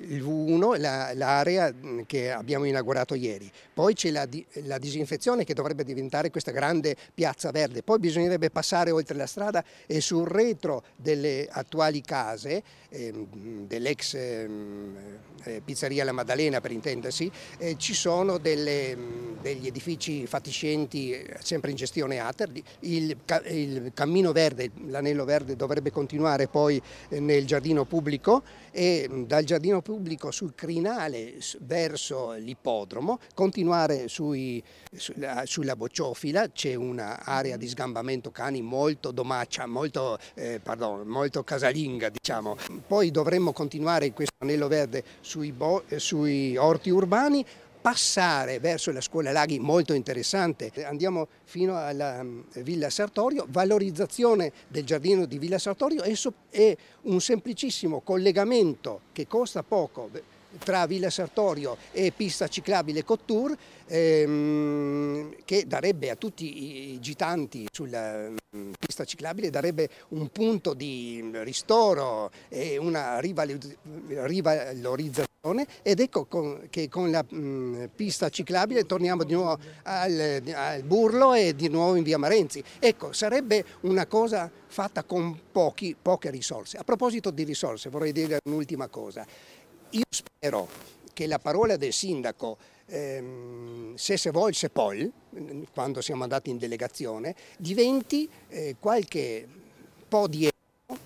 Il V1 l'area che abbiamo inaugurato ieri, poi c'è la, di, la, disinfezione che dovrebbe diventare questa grande piazza verde, poi bisognerebbe passare oltre la strada e sul retro delle attuali case, eh, dell'ex ehm, eh, pizzeria La Maddalena per intendersi, eh, ci sono delle, degli edifici fatiscenti eh, sempre in gestione ATER, il, il cammino verde, l'anello verde dovrebbe continuare poi eh, nel giardino pubblico e dal giardino treno pubblico sul crinale verso l'ippodromo, continuare sui, sulla, sulla, bocciofila, c'è un'area di sgambamento cani molto domaccia, molto, eh, pardon, molto casalinga diciamo. Poi dovremmo continuare questo anello verde sui, eh, sui orti urbani passare verso la scuola Laghi molto interessante. Andiamo fino alla mm, Villa Sartorio, valorizzazione del giardino di Villa Sartorio e un semplicissimo collegamento che costa poco tra Villa Sartorio e pista ciclabile Cottur ehm, che darebbe a tutti i gitanti sulla mm, pista ciclabile darebbe un punto di ristoro e una rivalorizzazione ed ecco che con la mm, pista ciclabile torniamo di nuovo al, al Burlo e di nuovo in via Marenzi. Ecco, sarebbe una cosa fatta con pochi, poche risorse. A proposito di risorse vorrei dire un'ultima cosa. Io spero che la parola del sindaco ehm, Sese Vol Sepol, quando siamo andati in delegazione, diventi eh, qualche po' di euro,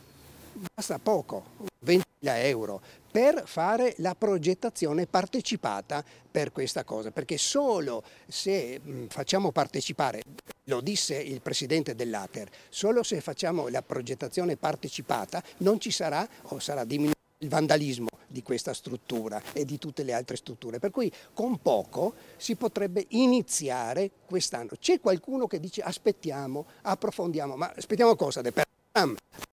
basta poco, 20.000 euro, per fare la progettazione partecipata per questa cosa, perché solo se mh, mm, facciamo partecipare, lo disse il presidente dell'Ater, solo se facciamo la progettazione partecipata non ci sarà o sarà diminuito il vandalismo di questa struttura e di tutte le altre strutture, per cui con poco si potrebbe iniziare quest'anno. C'è qualcuno che dice aspettiamo, approfondiamo, ma aspettiamo cosa? Del per-